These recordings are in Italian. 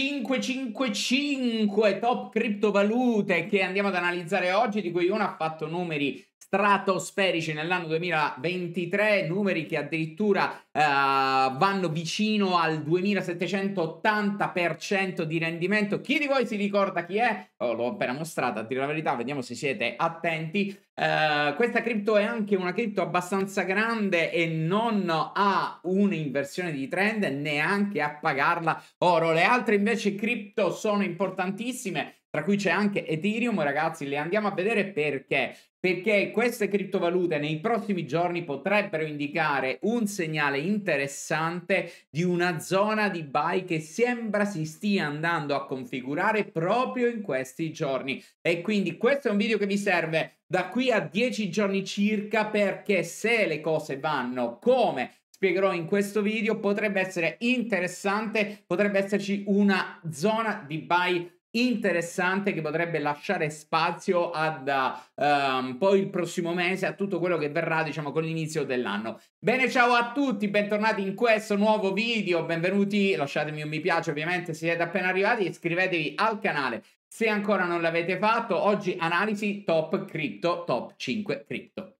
555 top criptovalute che andiamo ad analizzare oggi, di cui una ha fatto numeri stratosferici nell'anno 2023, numeri che addirittura eh, vanno vicino al 2780% di rendimento. Chi di voi si ricorda chi è? Oh, l'ho appena mostrata, a dire la verità, vediamo se siete attenti. Uh, questa cripto è anche una cripto abbastanza grande e non ha un'inversione di trend neanche a pagarla oro. Le altre invece cripto sono importantissime tra cui c'è anche Ethereum, ragazzi, le andiamo a vedere perché perché queste criptovalute nei prossimi giorni potrebbero indicare un segnale interessante di una zona di buy che sembra si stia andando a configurare proprio in questi giorni. E quindi questo è un video che vi serve da qui a 10 giorni circa perché se le cose vanno come spiegherò in questo video potrebbe essere interessante, potrebbe esserci una zona di buy interessante che potrebbe lasciare spazio ad ehm, um, poi il prossimo mese a tutto quello che verrà diciamo con l'inizio dell'anno bene ciao a tutti bentornati in questo nuovo video benvenuti lasciatemi un mi piace ovviamente se siete appena arrivati iscrivetevi al canale se ancora non l'avete fatto oggi analisi top crypto top 5 crypto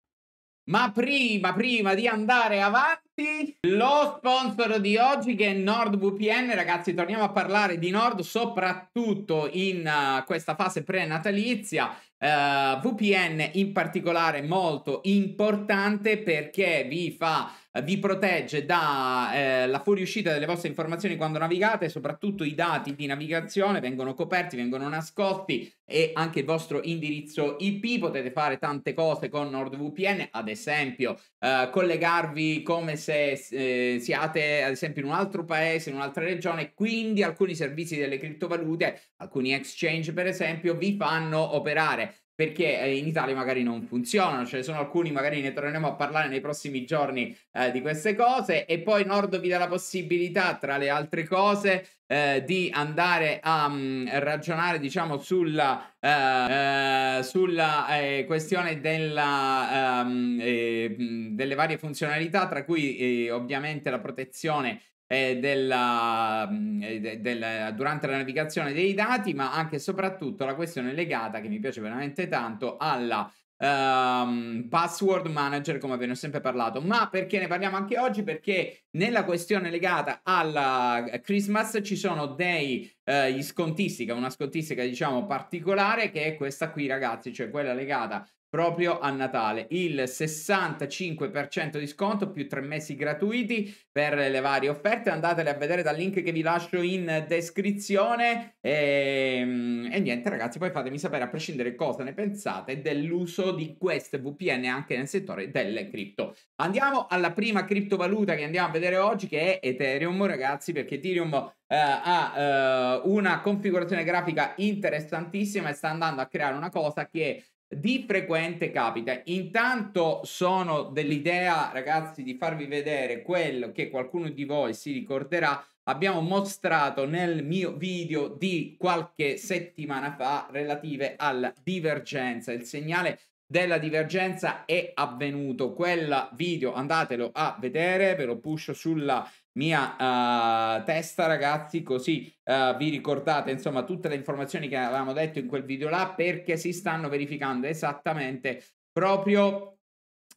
ma prima prima di andare avanti lo sponsor di oggi che è NordVPN, ragazzi, torniamo a parlare di Nord soprattutto in uh, questa fase prenatalizia. Uh, eh, VPN in particolare molto importante perché vi fa vi protegge dalla eh, fuoriuscita delle vostre informazioni quando navigate, soprattutto i dati di navigazione vengono coperti, vengono nascosti e anche il vostro indirizzo IP potete fare tante cose con NordVPN, ad esempio eh, collegarvi come se se eh, siate ad esempio in un altro paese, in un'altra regione, quindi alcuni servizi delle criptovalute, alcuni exchange per esempio, vi fanno operare perché eh, in Italia magari non funzionano, ce ne sono alcuni, magari ne torneremo a parlare nei prossimi giorni eh, di queste cose e poi Nord vi dà la possibilità, tra le altre cose, eh, di andare a um, ragionare diciamo sulla, eh, eh, sulla eh, questione della, ehm, eh, mm, delle varie funzionalità tra cui eh, ovviamente la protezione della, mm, de, del, durante la navigazione dei dati ma anche e soprattutto la questione legata che mi piace veramente tanto alla Um, password manager come abbiamo sempre parlato ma perché ne parliamo anche oggi perché nella questione legata al eh, Christmas ci sono dei uh, eh, scontistica una scontistica diciamo particolare che è questa qui ragazzi cioè quella legata proprio a Natale. Il 65% di sconto più tre mesi gratuiti per le varie offerte. Andatele a vedere dal link che vi lascio in descrizione. E, ehm, e niente, ragazzi, poi fatemi sapere a prescindere cosa ne pensate dell'uso di queste VPN anche nel settore delle cripto. Andiamo alla prima criptovaluta che andiamo a vedere oggi, che è Ethereum, ragazzi, perché Ethereum. Uh, ha uh, una configurazione grafica interessantissima e sta andando a creare una cosa che di frequente capita. Intanto sono dell'idea, ragazzi, di farvi vedere quello che qualcuno di voi si ricorderà. Abbiamo mostrato nel mio video di qualche settimana fa relative alla divergenza. Il segnale della divergenza è avvenuto. Quel video andatelo a vedere, ve lo puscio sulla mia uh, testa, ragazzi, così uh, vi ricordate insomma tutte le informazioni che avevamo detto in quel video là perché si stanno verificando esattamente proprio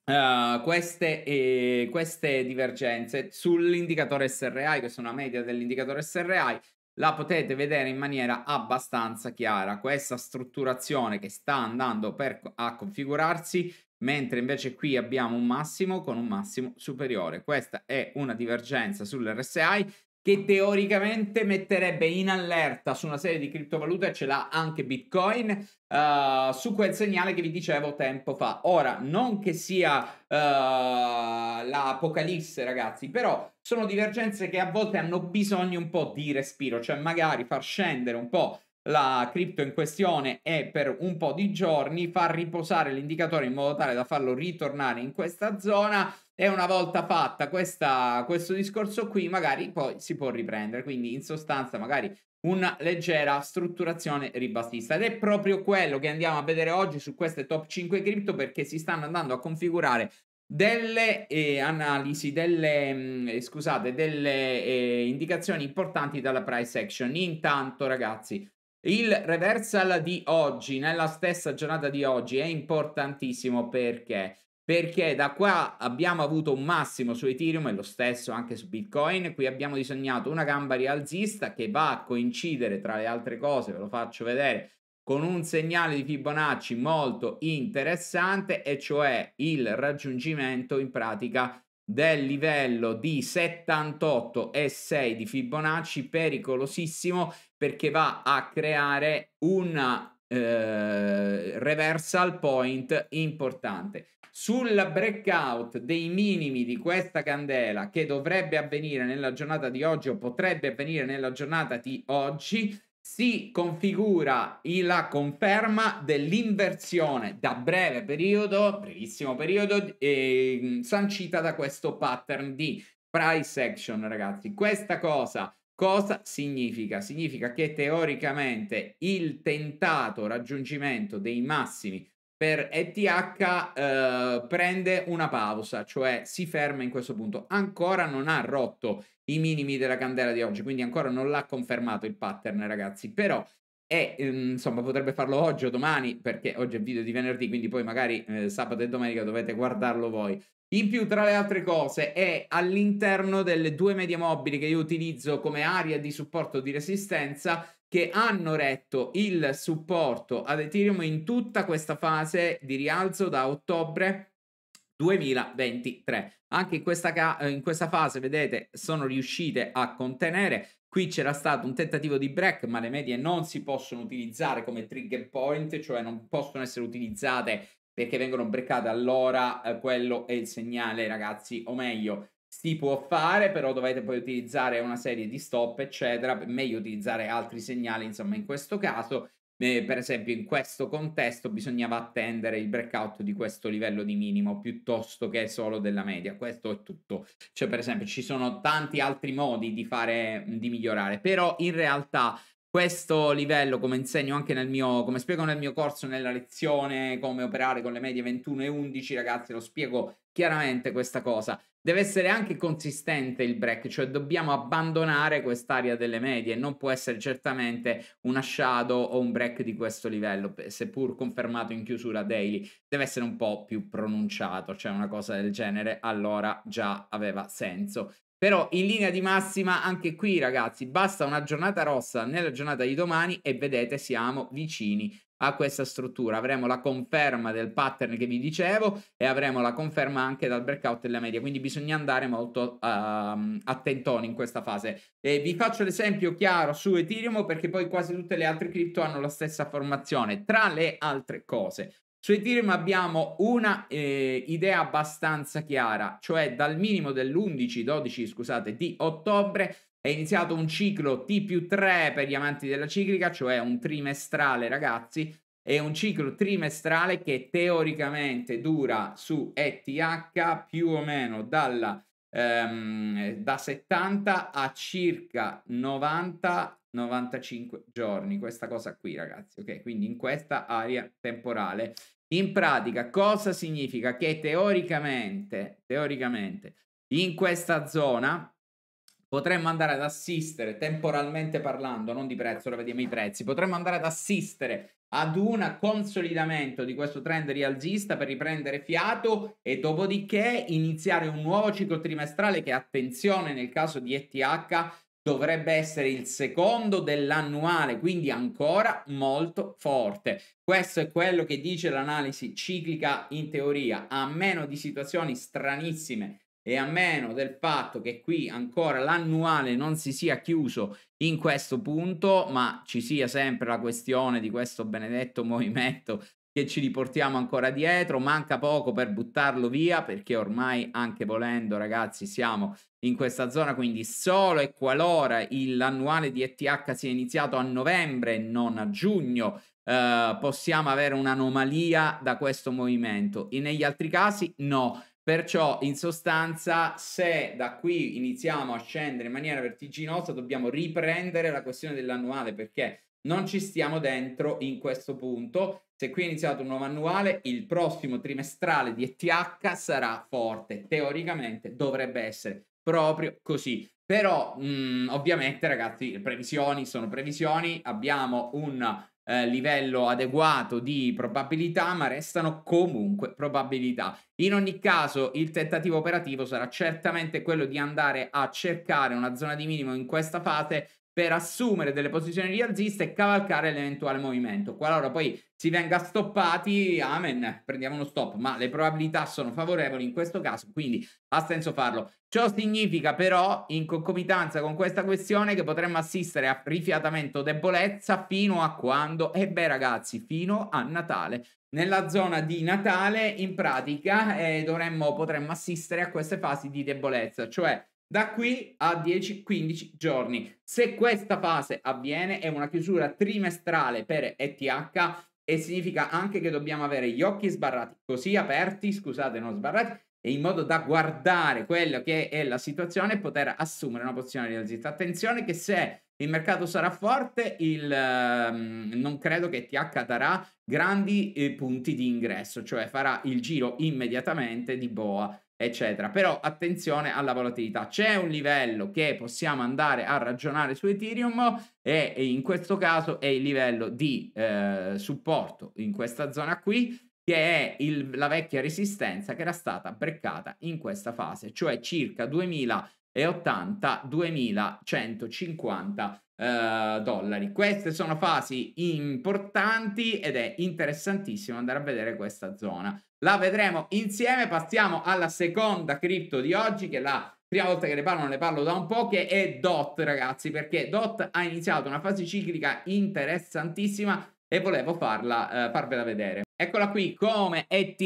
Uh, queste, eh, queste, divergenze sull'indicatore SRI, che sono la media dell'indicatore SRI, la potete vedere in maniera abbastanza chiara. Questa strutturazione che sta andando per, a configurarsi mentre invece qui abbiamo un massimo con un massimo superiore. Questa è una divergenza sull'RSI che teoricamente metterebbe in allerta su una serie di criptovalute ce l'ha anche Bitcoin uh, su quel segnale che vi dicevo tempo fa. Ora, non che sia uh, l'apocalisse, ragazzi, però sono divergenze che a volte hanno bisogno un po' di respiro, cioè magari far scendere un po' la cripto in questione e per un po' di giorni, far riposare l'indicatore in modo tale da farlo ritornare in questa zona e una volta fatta questa, questo discorso qui magari poi si può riprendere, quindi in sostanza magari una leggera strutturazione ribassista ed è proprio quello che andiamo a vedere oggi su queste top 5 cripto perché si stanno andando a configurare delle eh, analisi, delle, mh, mm, scusate, delle eh, indicazioni importanti dalla price action. Intanto, ragazzi, il reversal di oggi, nella stessa giornata di oggi, è importantissimo perché? Perché da qua abbiamo avuto un massimo su Ethereum e lo stesso anche su Bitcoin. Qui abbiamo disegnato una gamba rialzista che va a coincidere, tra le altre cose, ve lo faccio vedere, con un segnale di Fibonacci molto interessante, e cioè il raggiungimento in pratica del livello di 78 e 6 di Fibonacci, pericolosissimo perché va a creare un eh, reversal point importante. Sul breakout dei minimi di questa candela che dovrebbe avvenire nella giornata di oggi o potrebbe avvenire nella giornata di oggi, si configura la conferma dell'inversione da breve periodo, brevissimo periodo, eh, sancita da questo pattern di price action, ragazzi. Questa cosa cosa significa? Significa che teoricamente il tentato raggiungimento dei massimi per ETH eh, prende una pausa, cioè si ferma in questo punto. Ancora non ha rotto i minimi della candela di oggi, quindi ancora non l'ha confermato il pattern, ragazzi. Però è, ehm, insomma, potrebbe farlo oggi o domani, perché oggi è il video di venerdì, quindi poi magari eh, sabato e domenica dovete guardarlo voi. In più, tra le altre cose, è all'interno delle due medie mobili che io utilizzo come area di supporto di resistenza che hanno retto il supporto ad Ethereum in tutta questa fase di rialzo da ottobre 2023. Anche in questa, ca- eh, in questa fase, vedete, sono riuscite a contenere. Qui c'era stato un tentativo di break, ma le medie non si possono utilizzare come trigger point, cioè non possono essere utilizzate perché vengono breccate allora eh, quello è il segnale ragazzi o meglio si può fare, però dovete poi utilizzare una serie di stop, eccetera, meglio utilizzare altri segnali, insomma, in questo caso, eh, per esempio, in questo contesto bisognava attendere il breakout di questo livello di minimo piuttosto che solo della media. Questo è tutto. Cioè, per esempio, ci sono tanti altri modi di fare di migliorare, però in realtà questo livello, come insegno anche nel mio, come spiego nel mio corso, nella lezione come operare con le medie 21 e 11, ragazzi, lo spiego chiaramente questa cosa deve essere anche consistente il break, cioè dobbiamo abbandonare quest'area delle medie, non può essere certamente una shadow o un break di questo livello, seppur confermato in chiusura daily, deve essere un po' più pronunciato, cioè una cosa del genere, allora già aveva senso. Però in linea di massima anche qui ragazzi basta una giornata rossa nella giornata di domani e vedete siamo vicini a questa struttura. Avremo la conferma del pattern che vi dicevo e avremo la conferma anche dal breakout della media, quindi bisogna andare molto uh, attentoni in questa fase. E vi faccio l'esempio chiaro su Ethereum perché poi quasi tutte le altre cripto hanno la stessa formazione, tra le altre cose. Su Ethereum abbiamo una eh, idea abbastanza chiara, cioè dal minimo dell'11-12, scusate, di ottobre è iniziato un ciclo T più 3 per gli amanti della ciclica, cioè un trimestrale ragazzi, è un ciclo trimestrale che teoricamente dura su ETH più o meno dalla, ehm, da 70 a circa 90-95 giorni. Questa cosa qui, ragazzi, ok? Quindi in questa area temporale. In pratica, cosa significa? Che teoricamente, teoricamente in questa zona potremmo andare ad assistere, temporalmente parlando, non di prezzo, ora vediamo i prezzi, potremmo andare ad assistere ad un consolidamento di questo trend rialzista per riprendere fiato e dopodiché iniziare un nuovo ciclo trimestrale che, attenzione, nel caso di ETH dovrebbe essere il secondo dell'annuale, quindi ancora molto forte. Questo è quello che dice l'analisi ciclica in teoria, a meno di situazioni stranissime e a meno del fatto che qui ancora l'annuale non si sia chiuso in questo punto, ma ci sia sempre la questione di questo benedetto movimento che ci riportiamo ancora dietro, manca poco per buttarlo via perché ormai anche volendo ragazzi siamo in questa zona, quindi solo e qualora l'annuale di ETH sia iniziato a novembre e non a giugno, eh, possiamo avere un'anomalia da questo movimento. E negli altri casi no. Perciò in sostanza se da qui iniziamo a scendere in maniera vertiginosa dobbiamo riprendere la questione dell'annuale perché non ci stiamo dentro in questo punto. Se qui è iniziato un nuovo annuale, il prossimo trimestrale di ETH sarà forte. Teoricamente dovrebbe essere proprio così. Però mh, mm, ovviamente ragazzi, le previsioni sono previsioni, abbiamo un eh, livello adeguato di probabilità, ma restano comunque probabilità. In ogni caso, il tentativo operativo sarà certamente quello di andare a cercare una zona di minimo in questa fase per assumere delle posizioni rialziste e cavalcare l'eventuale movimento. Qualora poi si venga stoppati, amen, prendiamo uno stop, ma le probabilità sono favorevoli in questo caso, quindi ha senso farlo. Ciò significa però, in concomitanza con questa questione, che potremmo assistere a rifiatamento debolezza fino a quando? E eh beh ragazzi, fino a Natale. Nella zona di Natale, in pratica, eh, dovremmo, potremmo assistere a queste fasi di debolezza, cioè da qui a 10-15 giorni. Se questa fase avviene è una chiusura trimestrale per ETH e significa anche che dobbiamo avere gli occhi sbarrati, così aperti, scusate, non sbarrati, in modo da guardare quella che è la situazione e poter assumere una posizione di rialzista. Attenzione che se il mercato sarà forte, il, um, non credo che ETH darà grandi eh, punti di ingresso, cioè farà il giro immediatamente di boa eccetera. Però attenzione alla volatilità. C'è un livello che possiamo andare a ragionare su Ethereum e, in questo caso è il livello di eh, supporto in questa zona qui che è il, la vecchia resistenza che era stata breccata in questa fase, cioè circa 2080-2150 eh, dollari. Queste sono fasi importanti ed è interessantissimo andare a vedere questa zona. La vedremo insieme, passiamo alla seconda cripto di oggi che è la prima volta che ne parlo, ne parlo da un po', che è DOT ragazzi, perché DOT ha iniziato una fase ciclica interessantissima e volevo farla, eh, farvela vedere. Eccola qui, come ETH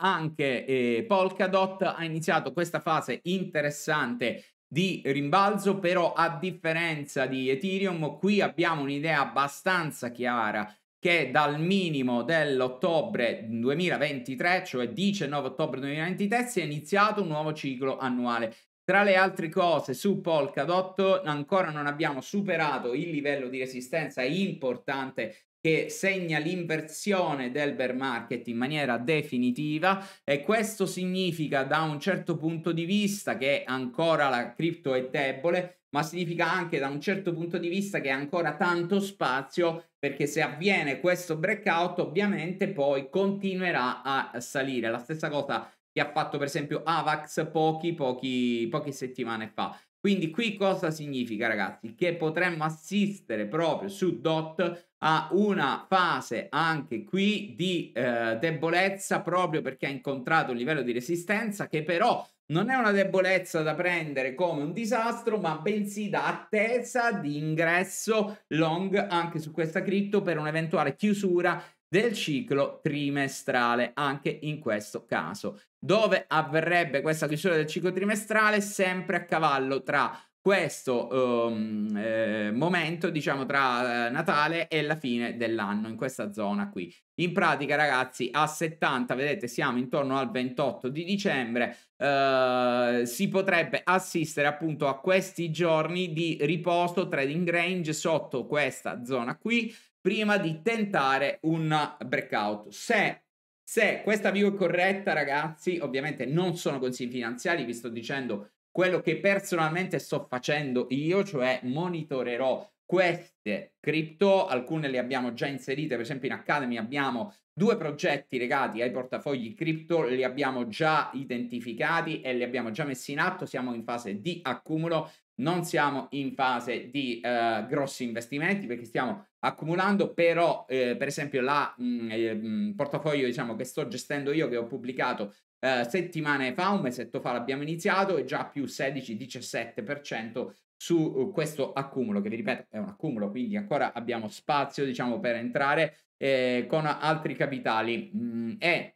anche eh, Polkadot ha iniziato questa fase interessante di rimbalzo, però a differenza di Ethereum qui abbiamo un'idea abbastanza chiara che dal minimo dell'ottobre 2023, cioè 19 ottobre 2023, si è iniziato un nuovo ciclo annuale. Tra le altre cose, su Polkadot ancora non abbiamo superato il livello di resistenza importante che segna l'inversione del bear market in maniera definitiva e questo significa da un certo punto di vista che ancora la cripto è debole, ma significa anche da un certo punto di vista che ha ancora tanto spazio perché se avviene questo breakout ovviamente poi continuerà a salire. La stessa cosa che ha fatto per esempio Avax pochi, pochi, poche settimane fa. Quindi qui cosa significa ragazzi? Che potremmo assistere proprio su DOT a una fase anche qui di eh, debolezza proprio perché ha incontrato un livello di resistenza che però non è una debolezza da prendere come un disastro, ma bensì da attesa di ingresso long anche su questa cripto per un'eventuale chiusura del ciclo trimestrale anche in questo caso. Dove avverrebbe questa chiusura del ciclo trimestrale? Sempre a cavallo tra questo um, eh, momento, diciamo tra eh, Natale e la fine dell'anno, in questa zona qui. In pratica, ragazzi, a 70, vedete, siamo intorno al 28 di dicembre, eh, si potrebbe assistere appunto a questi giorni di riposo trading range sotto questa zona qui, prima di tentare un breakout. Se, se questa view è corretta, ragazzi, ovviamente non sono consigli finanziari, vi sto dicendo quello che personalmente sto facendo io, cioè monitorerò queste cripto, alcune le abbiamo già inserite, per esempio in Academy abbiamo due progetti legati ai portafogli cripto, li abbiamo già identificati e li abbiamo già messi in atto, siamo in fase di accumulo, non siamo in fase di eh, grossi investimenti perché stiamo accumulando, però eh, per esempio la, mh, mm, eh, il mm, portafoglio diciamo, che sto gestendo io, che ho pubblicato eh, settimane fa, un mesetto fa l'abbiamo iniziato, è già più 16-17% su uh, questo accumulo, che vi ripeto è un accumulo, quindi ancora abbiamo spazio diciamo, per entrare eh, con altri capitali. Mm, e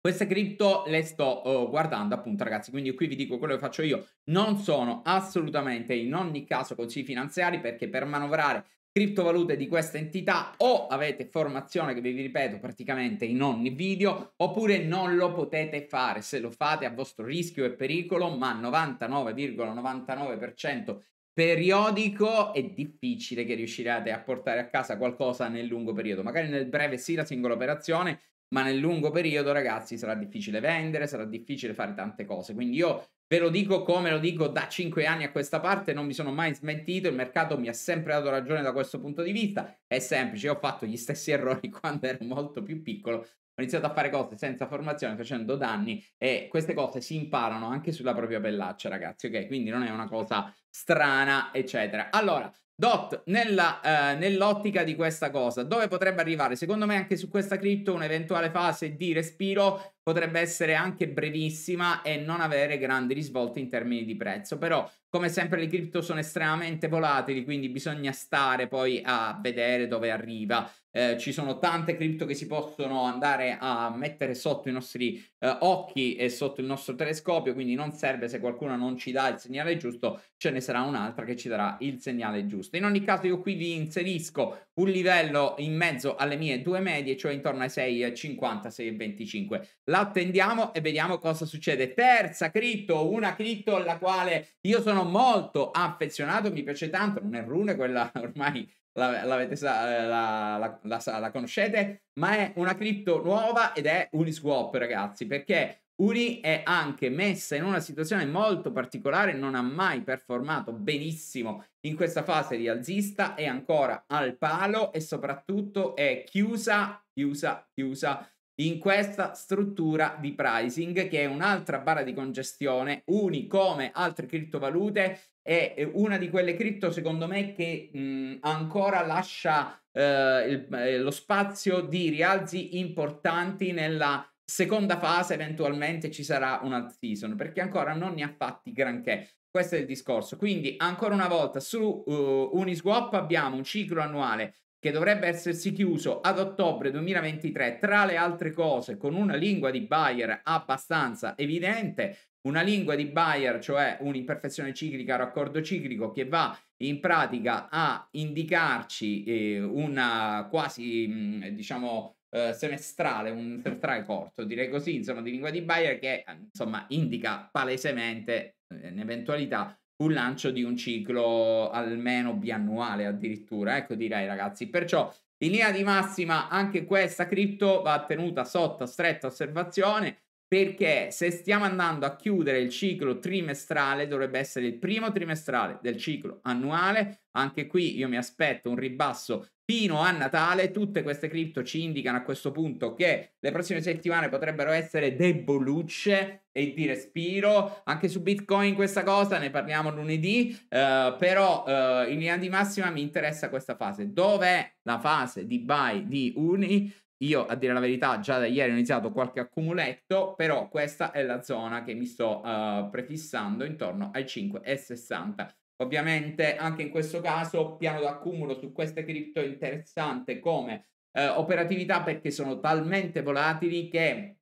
queste cripto le sto oh, guardando appunto ragazzi, quindi qui vi dico quello che faccio io, non sono assolutamente in ogni caso consigli finanziari perché per manovrare criptovalute di questa entità o avete formazione che vi ripeto praticamente in ogni video oppure non lo potete fare se lo fate a vostro rischio e pericolo ma 99,99% periodico è difficile che riuscirete a portare a casa qualcosa nel lungo periodo magari nel breve sì la singola operazione ma nel lungo periodo ragazzi sarà difficile vendere sarà difficile fare tante cose quindi io Ve lo dico come lo dico da 5 anni a questa parte, non mi sono mai smentito, il mercato mi ha sempre dato ragione da questo punto di vista. È semplice, ho fatto gli stessi errori quando ero molto più piccolo. Ho iniziato a fare cose senza formazione, facendo danni e queste cose si imparano anche sulla propria pellaccia, ragazzi, ok? Quindi non è una cosa strana, eccetera. Allora, Dot, nella, eh, nell'ottica di questa cosa, dove potrebbe arrivare? Secondo me anche su questa cripto un'eventuale fase di respiro potrebbe essere anche brevissima e non avere grandi risvolti in termini di prezzo. Però, come sempre, le cripto sono estremamente volatili, quindi bisogna stare poi a vedere dove arriva. Eh, ci sono tante cripto che si possono andare a mettere sotto i nostri eh, occhi e sotto il nostro telescopio, quindi non serve se qualcuno non ci dà il segnale giusto, ce ne sarà un'altra che ci darà il segnale giusto. In ogni caso io qui vi inserisco un livello in mezzo alle mie due medie, cioè intorno ai 6,50, 6,25 la attendiamo e vediamo cosa succede. Terza cripto, una cripto alla quale io sono molto affezionato, mi piace tanto, non è Rune, quella ormai eh, la, la, la, la conoscete, ma è una cripto nuova ed è Uniswap, ragazzi, perché Uni è anche messa in una situazione molto particolare, non ha mai performato benissimo in questa fase di alzista, è ancora al palo e soprattutto è chiusa, chiusa, chiusa in questa struttura di pricing che è un'altra barra di congestione, uni come altre criptovalute, è una di quelle cripto secondo me che mh, ancora lascia eh, il, eh, lo spazio di rialzi importanti nella seconda fase, eventualmente ci sarà un alt season, perché ancora non ne ha fatti granché. Questo è il discorso. Quindi, ancora una volta, su uh, Uniswap abbiamo un ciclo annuale che dovrebbe essersi chiuso ad ottobre 2023, tra le altre cose, con una lingua di Bayer abbastanza evidente, una lingua di Bayer, cioè un'imperfezione ciclica, raccordo ciclico, che va in pratica a indicarci eh, una quasi, mm, diciamo, eh, semestrale, un semestrale corto, direi così, insomma, di lingua di Bayer che, insomma, indica palesemente, in eh, eventualità, un lancio di un ciclo almeno biannuale addirittura, ecco direi ragazzi. Perciò in linea di massima anche questa cripto va tenuta sotto stretta osservazione perché se stiamo andando a chiudere il ciclo trimestrale, dovrebbe essere il primo trimestrale del ciclo annuale, anche qui io mi aspetto un ribasso fino a Natale tutte queste cripto ci indicano a questo punto che le prossime settimane potrebbero essere debolucce e di respiro anche su Bitcoin questa cosa ne parliamo lunedì eh, però eh, in linea di massima mi interessa questa fase dov'è la fase di buy di Uni io a dire la verità già da ieri ho iniziato qualche accumuletto però questa è la zona che mi sto eh, prefissando intorno ai 5,60 Ovviamente anche in questo caso piano d'accumulo su queste cripto è interessante come eh, operatività perché sono talmente volatili che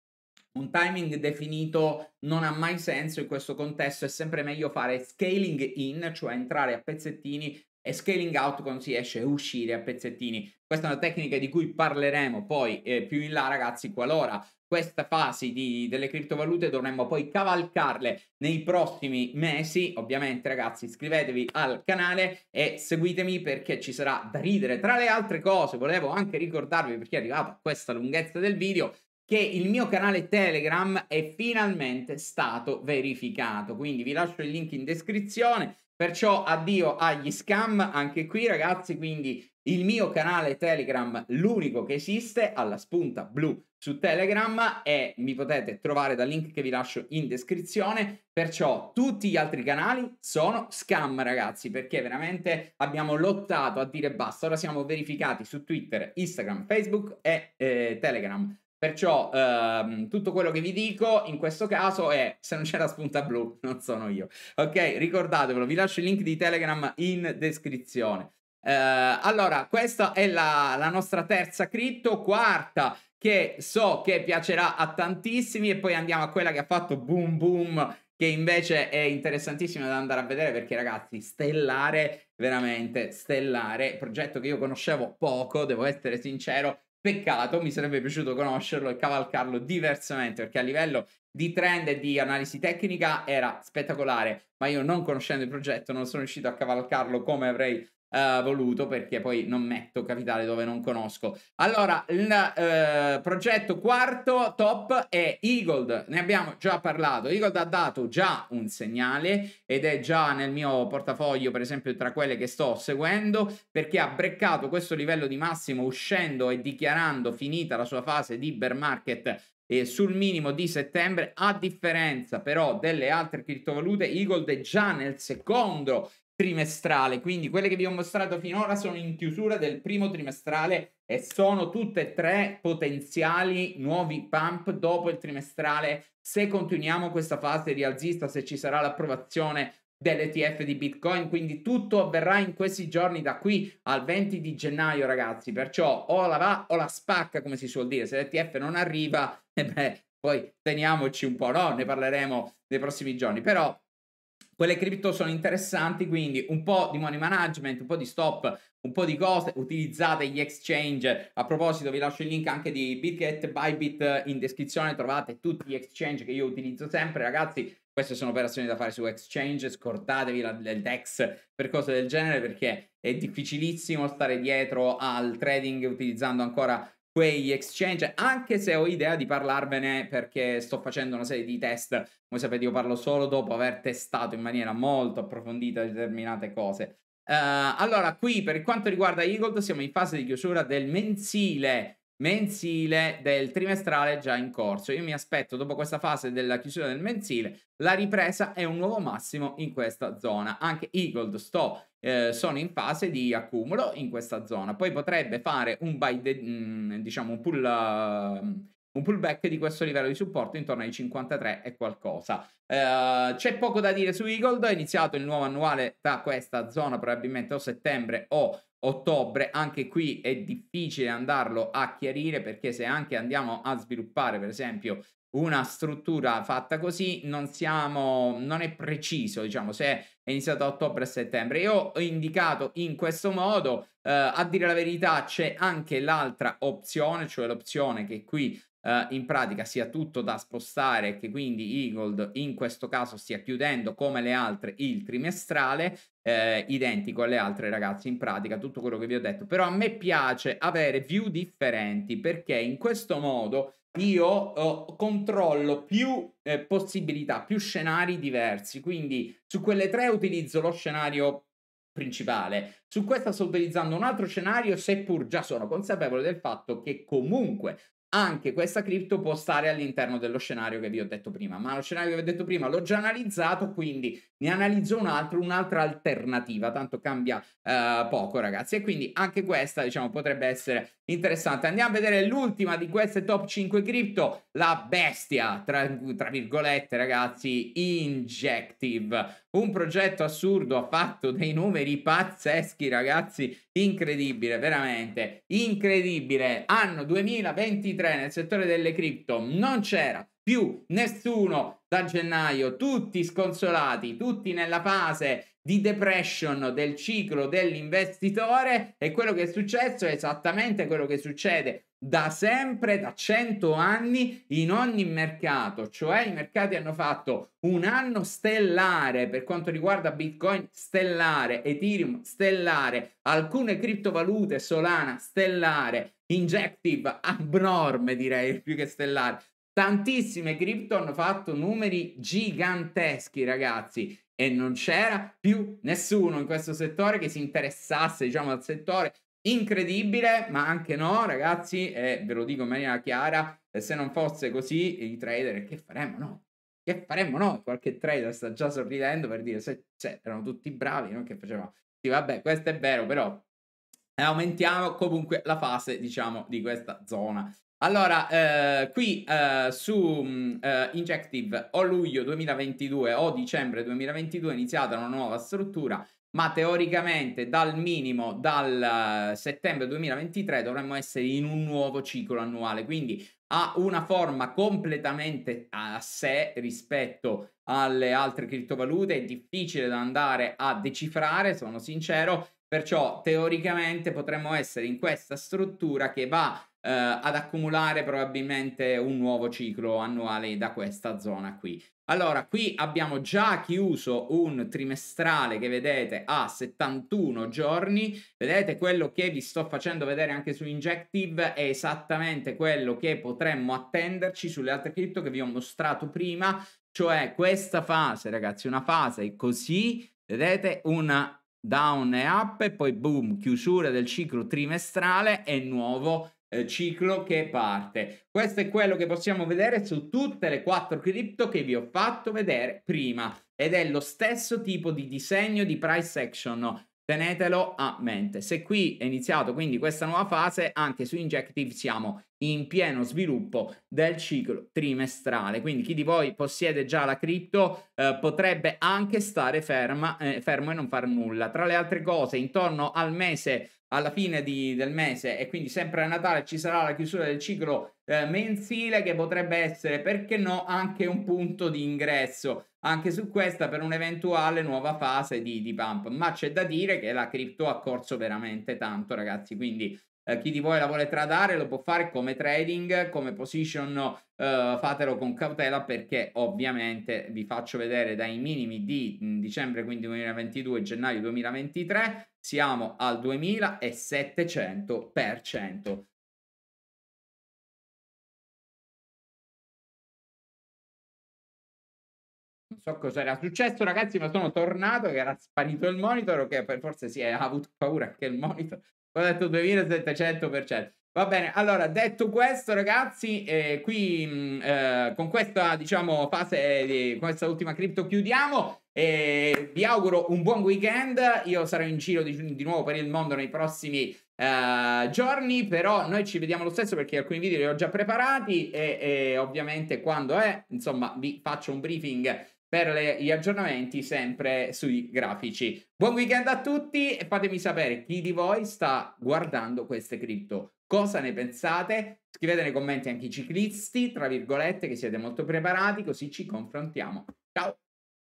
un timing definito non ha mai senso in questo contesto, è sempre meglio fare scaling in, cioè entrare a pezzettini e scaling out quando si esce e uscire a pezzettini. Questa è una tecnica di cui parleremo poi eh, più in là, ragazzi, qualora questa fase di, delle criptovalute dovremmo poi cavalcarle nei prossimi mesi. Ovviamente, ragazzi, iscrivetevi al canale e seguitemi perché ci sarà da ridere. Tra le altre cose, volevo anche ricordarvi, perché è arrivato a questa lunghezza del video, che il mio canale Telegram è finalmente stato verificato. Quindi vi lascio il link in descrizione. Perciò addio agli scam anche qui ragazzi, quindi il mio canale Telegram, l'unico che esiste, alla spunta blu su Telegram e mi potete trovare dal link che vi lascio in descrizione. Perciò tutti gli altri canali sono scam, ragazzi, perché veramente abbiamo lottato a dire basta. Ora siamo verificati su Twitter, Instagram, Facebook e eh, Telegram. Perciò ehm, tutto quello che vi dico in questo caso è se non c'è la spunta blu non sono io. Ok, ricordatevelo, vi lascio il link di Telegram in descrizione. Eh, allora, questa è la, la nostra terza cripto, quarta che so che piacerà a tantissimi e poi andiamo a quella che ha fatto boom boom che invece è interessantissima da andare a vedere perché ragazzi stellare veramente stellare progetto che io conoscevo poco devo essere sincero peccato mi sarebbe piaciuto conoscerlo e cavalcarlo diversamente perché a livello di trend e di analisi tecnica era spettacolare ma io non conoscendo il progetto non sono riuscito a cavalcarlo come avrei eh, voluto perché poi non metto capitale dove non conosco. Allora, il eh, progetto quarto top è Eagle, ne abbiamo già parlato. Eagle ha dato già un segnale ed è già nel mio portafoglio, per esempio, tra quelle che sto seguendo perché ha breccato questo livello di massimo uscendo e dichiarando finita la sua fase di bear market E sul minimo di settembre, a differenza però delle altre criptovalute, Eagle è già nel secondo trimestrale. Quindi quelle che vi ho mostrato finora sono in chiusura del primo trimestrale e sono tutte e tre potenziali nuovi pump dopo il trimestrale. Se continuiamo questa fase rialzista, se ci sarà l'approvazione dell'ETF di Bitcoin, quindi tutto avverrà in questi giorni da qui al 20 di gennaio, ragazzi. Perciò o la va o la spacca, come si suol dire. Se l'ETF non arriva, eh beh, poi teniamoci un po', no? Ne parleremo nei prossimi giorni. Però quelle cripto sono interessanti, quindi un po' di money management, un po' di stop, un po' di cose, utilizzate gli exchange. A proposito, vi lascio il link anche di Bitget, Bybit in descrizione, trovate tutti gli exchange che io utilizzo sempre, ragazzi. Queste sono operazioni da fare su exchange, scordatevi la, il DEX per cose del genere perché è difficilissimo stare dietro al trading utilizzando ancora quei exchange, anche se ho idea di parlarvene perché sto facendo una serie di test, come sapete io parlo solo dopo aver testato in maniera molto approfondita determinate cose. Uh, allora, qui per quanto riguarda Eagle, siamo in fase di chiusura del mensile mensile del trimestrale già in corso. Io mi aspetto dopo questa fase della chiusura del mensile la ripresa è un nuovo massimo in questa zona. Anche i gold sto eh, sono in fase di accumulo in questa zona. Poi potrebbe fare un buy de- mh, mm, diciamo un pull uh, un pullback di questo livello di supporto intorno ai 53 e qualcosa. Eh, c'è poco da dire su Eagle, è iniziato il nuovo annuale da questa zona probabilmente o settembre o ottobre, anche qui è difficile andarlo a chiarire perché se anche andiamo a sviluppare per esempio una struttura fatta così non siamo non è preciso diciamo se è iniziato a ottobre e settembre io ho indicato in questo modo eh, a dire la verità c'è anche l'altra opzione cioè l'opzione che qui Uh, in pratica sia tutto da spostare che quindi Eagle in questo caso stia chiudendo come le altre il trimestrale eh, identico alle altre ragazzi in pratica tutto quello che vi ho detto però a me piace avere view differenti perché in questo modo io oh, controllo più eh, possibilità più scenari diversi quindi su quelle tre utilizzo lo scenario principale. Su questa sto utilizzando un altro scenario, seppur già sono consapevole del fatto che comunque anche questa cripto può stare all'interno dello scenario che vi ho detto prima, ma lo scenario che vi ho detto prima l'ho già analizzato, quindi ne analizzo un altro, un'altra alternativa, tanto cambia eh, poco ragazzi, e quindi anche questa diciamo potrebbe essere interessante. Andiamo a vedere l'ultima di queste top 5 cripto, la bestia, tra, tra virgolette ragazzi, Injective, un progetto assurdo, ha fatto dei numeri pazzeschi ragazzi, incredibile, veramente, incredibile, anno 2023 2023 nel settore delle cripto non c'era più nessuno da gennaio, tutti sconsolati, tutti nella fase di depression del ciclo dell'investitore e quello che è successo è esattamente quello che succede da sempre, da 100 anni, in ogni mercato, cioè i mercati hanno fatto un anno stellare per quanto riguarda Bitcoin stellare, Ethereum stellare, alcune criptovalute, Solana stellare, Injective abnorme direi più che stellare. Tantissime cripto hanno fatto numeri giganteschi, ragazzi e non c'era più nessuno in questo settore che si interessasse diciamo al settore incredibile, ma anche no, ragazzi, e ve lo dico in maniera chiara, se non fosse così, i trader che faremmo no? Che faremmo noi? Qualche trader sta già sorridendo per dire se, se erano tutti bravi, non che faceva... Sì, vabbè, questo è vero, però eh, aumentiamo comunque la fase, diciamo, di questa zona. Allora, eh, qui eh, su mm, eh, Injective o luglio 2022 o dicembre 2022 è iniziata una nuova struttura ma teoricamente dal minimo, dal eh, settembre 2023 dovremmo essere in un nuovo ciclo annuale, quindi ha una forma completamente a sé rispetto alle altre criptovalute, è difficile da andare a decifrare, sono sincero, perciò teoricamente potremmo essere in questa struttura che va eh, ad accumulare probabilmente un nuovo ciclo annuale da questa zona qui. Allora, qui abbiamo già chiuso un trimestrale che vedete a 71 giorni. Vedete quello che vi sto facendo vedere anche su Injective è esattamente quello che potremmo attenderci sulle altre cripto che vi ho mostrato prima, cioè questa fase, ragazzi, una fase così, vedete, una down e up e poi boom, chiusura del ciclo trimestrale e nuovo eh, ciclo che parte. Questo è quello che possiamo vedere su tutte le quattro cripto che vi ho fatto vedere prima ed è lo stesso tipo di disegno di price action. Tenetelo a mente. Se qui è iniziato quindi questa nuova fase, anche su Injective siamo in pieno sviluppo del ciclo trimestrale. Quindi chi di voi possiede già la cripto eh, potrebbe anche stare ferma, eh, fermo e non far nulla. Tra le altre cose, intorno al mese alla fine di, del mese e quindi sempre a Natale ci sarà la chiusura del ciclo eh, mensile che potrebbe essere, perché no, anche un punto di ingresso anche su questa per un'eventuale nuova fase di, di pump. Ma c'è da dire che la cripto ha corso veramente tanto, ragazzi, quindi eh, chi di voi la vuole tradare lo può fare come trading, come position, eh, fatelo con cautela perché ovviamente vi faccio vedere dai minimi di mm, dicembre quindi 2022 gennaio 2023 siamo al 2700%. non so cosa era successo ragazzi ma sono tornato che era sparito il monitor che forse si è avuto paura che il monitor ho detto 2700%. Va bene, allora detto questo ragazzi, eh, qui mm, eh, con questa diciamo fase, di, questa ultima cripto chiudiamo e vi auguro un buon weekend, io sarò in giro di, di nuovo per il mondo nei prossimi eh, giorni, però noi ci vediamo lo stesso perché alcuni video li ho già preparati e, e ovviamente quando è, insomma vi faccio un briefing per le, gli aggiornamenti sempre sui grafici. Buon weekend a tutti e fatemi sapere chi di voi sta guardando queste cripto. Cosa ne pensate? Scrivete nei commenti anche i ciclisti, tra virgolette, che siete molto preparati, così ci confrontiamo. Ciao!